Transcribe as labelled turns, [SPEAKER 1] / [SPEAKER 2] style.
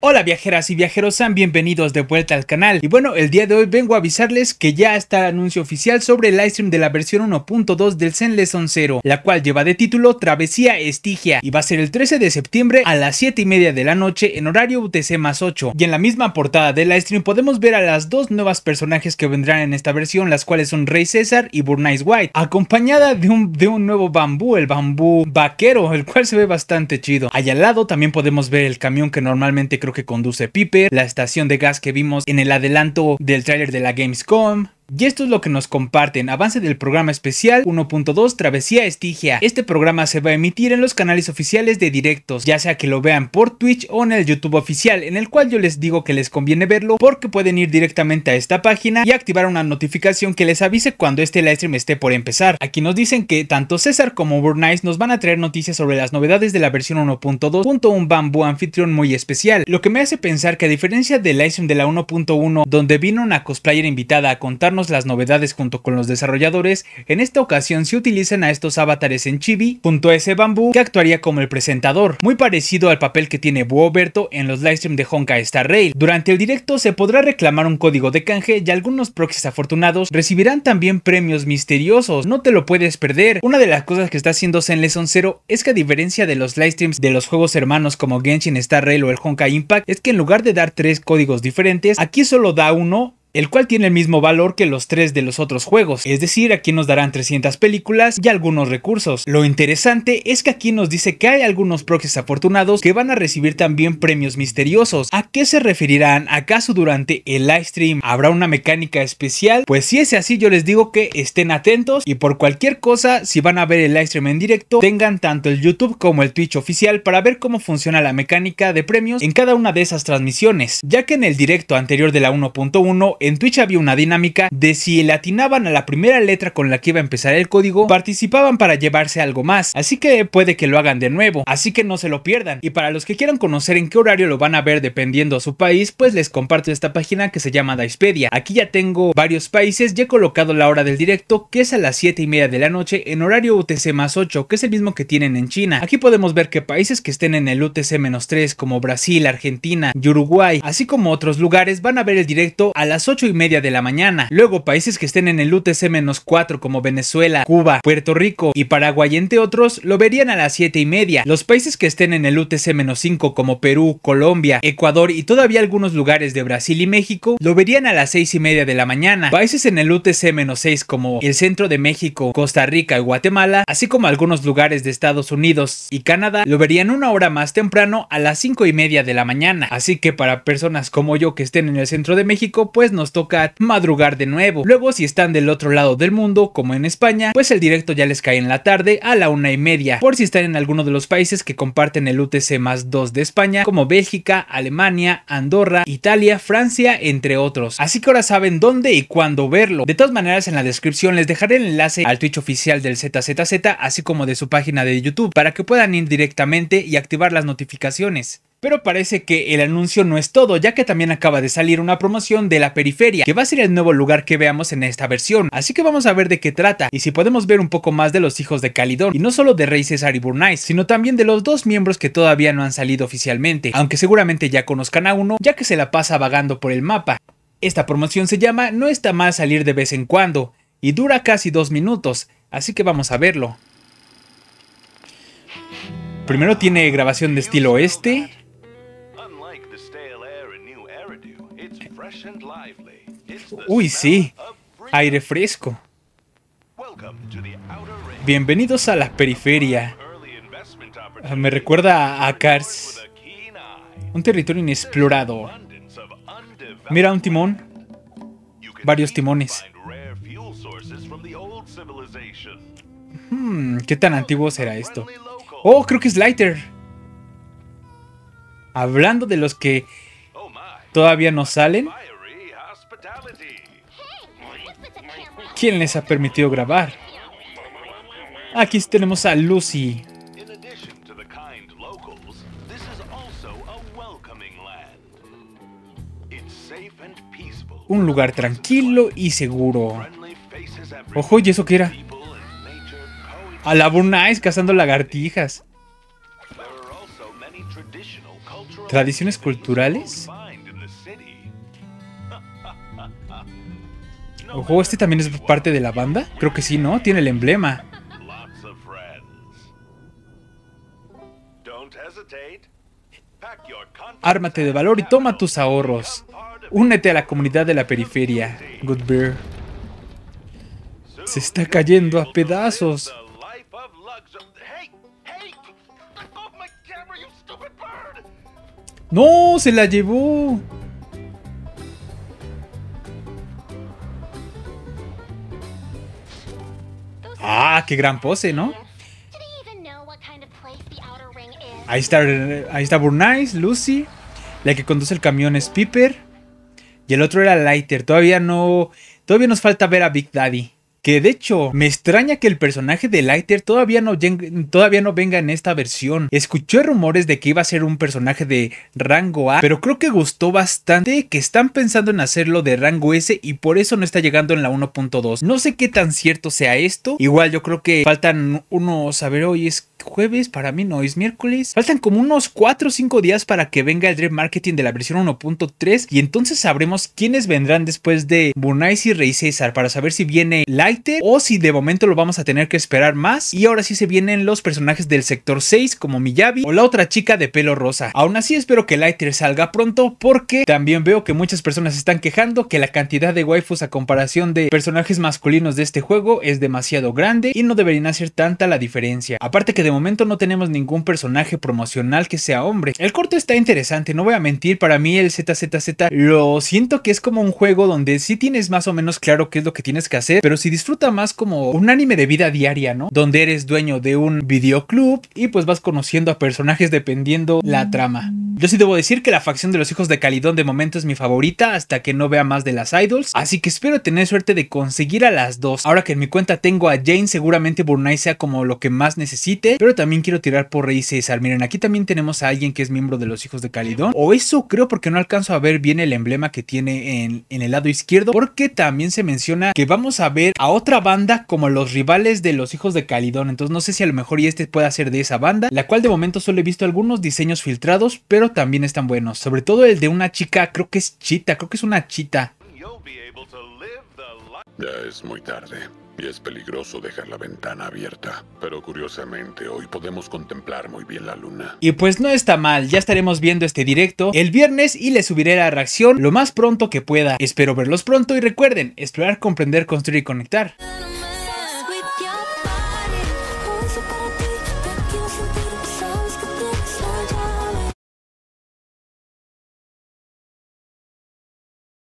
[SPEAKER 1] Hola viajeras y viajeros, sean bienvenidos de vuelta al canal. Y bueno, el día de hoy vengo a avisarles que ya está el anuncio oficial sobre el livestream de la versión 1.2 del Zen 0, la cual lleva de título Travesía Estigia y va a ser el 13 de septiembre a las 7 y media de la noche en horario UTC más 8. Y en la misma portada del livestream podemos ver a las dos nuevas personajes que vendrán en esta versión, las cuales son Rey César y Burnice White, acompañada de un, de un nuevo bambú, el bambú vaquero, el cual se ve bastante chido. Allá al lado también podemos ver el camión que normalmente que conduce Piper, la estación de gas que vimos en el adelanto del tráiler de la Gamescom, y esto es lo que nos comparten, avance del programa especial 1.2 Travesía Estigia. Este programa se va a emitir en los canales oficiales de directos, ya sea que lo vean por Twitch o en el YouTube oficial, en el cual yo les digo que les conviene verlo porque pueden ir directamente a esta página y activar una notificación que les avise cuando este livestream esté por empezar. Aquí nos dicen que tanto César como Burnice nos van a traer noticias sobre las novedades de la versión 1.2 Bamboo un bambú anfitrión muy especial, lo que me hace pensar que a diferencia del livestream de la 1.1 donde vino una cosplayer invitada a contarnos las novedades junto con los desarrolladores, en esta ocasión se utilizan a estos avatares en Chibi, junto a ese bambú que actuaría como el presentador, muy parecido al papel que tiene Buoberto en los Livestreams de Honka Star Rail. Durante el directo se podrá reclamar un código de canje y algunos proxies afortunados recibirán también premios misteriosos, no te lo puedes perder. Una de las cosas que está haciendo Zen Lesson Zero es que a diferencia de los livestreams de los juegos hermanos como Genshin Star Rail o el Honka Impact, es que en lugar de dar tres códigos diferentes, aquí solo da uno el cual tiene el mismo valor que los tres de los otros juegos, es decir, aquí nos darán 300 películas y algunos recursos. Lo interesante es que aquí nos dice que hay algunos proxies afortunados que van a recibir también premios misteriosos. ¿A qué se referirán? ¿Acaso durante el live stream habrá una mecánica especial? Pues si es así, yo les digo que estén atentos y por cualquier cosa, si van a ver el live stream en directo, tengan tanto el YouTube como el Twitch oficial para ver cómo funciona la mecánica de premios en cada una de esas transmisiones, ya que en el directo anterior de la 1.1 en Twitch había una dinámica de si le atinaban a la primera letra con la que iba a empezar el código, participaban para llevarse algo más, así que puede que lo hagan de nuevo, así que no se lo pierdan. Y para los que quieran conocer en qué horario lo van a ver dependiendo a su país, pues les comparto esta página que se llama Dicepedia. Aquí ya tengo varios países, ya he colocado la hora del directo, que es a las 7 y media de la noche en horario UTC más 8, que es el mismo que tienen en China. Aquí podemos ver que países que estén en el UTC menos 3, como Brasil, Argentina y Uruguay, así como otros lugares, van a ver el directo a las 8 y media de la mañana. Luego países que estén en el UTC-4 como Venezuela, Cuba, Puerto Rico y Paraguay entre otros lo verían a las 7 y media. Los países que estén en el UTC-5 como Perú, Colombia, Ecuador y todavía algunos lugares de Brasil y México lo verían a las 6 y media de la mañana. Países en el UTC-6 como el centro de México, Costa Rica y Guatemala, así como algunos lugares de Estados Unidos y Canadá lo verían una hora más temprano a las 5 y media de la mañana. Así que para personas como yo que estén en el centro de México pues no nos toca madrugar de nuevo. Luego, si están del otro lado del mundo, como en España, pues el directo ya les cae en la tarde a la una y media, por si están en alguno de los países que comparten el UTC más 2 de España, como Bélgica, Alemania, Andorra, Italia, Francia, entre otros. Así que ahora saben dónde y cuándo verlo. De todas maneras, en la descripción les dejaré el enlace al Twitch oficial del ZZZ, así como de su página de YouTube, para que puedan ir directamente y activar las notificaciones. Pero parece que el anuncio no es todo, ya que también acaba de salir una promoción de la periferia, que va a ser el nuevo lugar que veamos en esta versión. Así que vamos a ver de qué trata, y si podemos ver un poco más de los hijos de Calidón, y no solo de Rey César y Burnice, sino también de los dos miembros que todavía no han salido oficialmente, aunque seguramente ya conozcan a uno, ya que se la pasa vagando por el mapa. Esta promoción se llama No está mal salir de vez en cuando, y dura casi dos minutos, así que vamos a verlo. Primero tiene grabación de estilo este, Uy, sí. Aire fresco. Bienvenidos a la periferia. Ah, me recuerda a Cars. Un territorio inexplorado. Mira un timón. Varios timones. Hmm, ¿Qué tan antiguo será esto? Oh, creo que es Lighter. Hablando de los que todavía no salen? ¿Quién les ha permitido grabar? Aquí tenemos a Lucy. Un lugar tranquilo y seguro. Ojo, ¿y eso qué era? A la cazando lagartijas. ¿Tradiciones culturales? Ojo, este también es parte de la banda. Creo que sí, ¿no? Tiene el emblema. Ármate de valor y toma tus ahorros. Únete a la comunidad de la periferia. Good Bear. Se está cayendo a pedazos. ¡No! ¡Se la llevó! Ah, qué gran pose, ¿no? Ahí está, ahí está Burnice, Lucy. La que conduce el camión es Piper. Y el otro era Lighter. Todavía no. Todavía nos falta ver a Big Daddy. Que de hecho, me extraña que el personaje de Lighter todavía no, todavía no venga en esta versión. Escuché rumores de que iba a ser un personaje de rango A, pero creo que gustó bastante que están pensando en hacerlo de rango S y por eso no está llegando en la 1.2. No sé qué tan cierto sea esto. Igual yo creo que faltan unos, a ver, hoy es jueves, para mí no, es miércoles. Faltan como unos 4 o 5 días para que venga el Dream Marketing de la versión 1.3 y entonces sabremos quiénes vendrán después de Bunais y Rey César para saber si viene la o si de momento lo vamos a tener que esperar más. Y ahora sí se vienen los personajes del sector 6 como Miyabi o la otra chica de pelo rosa. Aún así espero que Lighter salga pronto porque también veo que muchas personas están quejando que la cantidad de waifus a comparación de personajes masculinos de este juego es demasiado grande y no deberían hacer tanta la diferencia. Aparte que de momento no tenemos ningún personaje promocional que sea hombre. El corto está interesante, no voy a mentir, para mí el ZZZ lo siento que es como un juego donde si tienes más o menos claro qué es lo que tienes que hacer, pero si disfruta más como un anime de vida diaria, ¿no? Donde eres dueño de un videoclub y pues vas conociendo a personajes dependiendo la mm. trama. Yo sí debo decir que la facción de los hijos de Calidón de momento es mi favorita hasta que no vea más de las idols, así que espero tener suerte de conseguir a las dos. Ahora que en mi cuenta tengo a Jane, seguramente Burnay sea como lo que más necesite, pero también quiero tirar por Rey César. Miren, aquí también tenemos a alguien que es miembro de los hijos de Calidón, o eso creo porque no alcanzo a ver bien el emblema que tiene en, el lado izquierdo, porque también se menciona que vamos a ver a otra banda como los rivales de los hijos de Calidón, entonces no sé si a lo mejor y este pueda ser de esa banda, la cual de momento solo he visto algunos diseños filtrados, pero también están buenos, sobre todo el de una chica, creo que es Chita, creo que es una chita. Ya es muy tarde y es peligroso dejar la ventana abierta, pero curiosamente hoy podemos contemplar muy bien la luna. Y pues no está mal, ya estaremos viendo este directo el viernes y les subiré la reacción lo más pronto que pueda. Espero verlos pronto y recuerden, explorar, comprender, construir y conectar.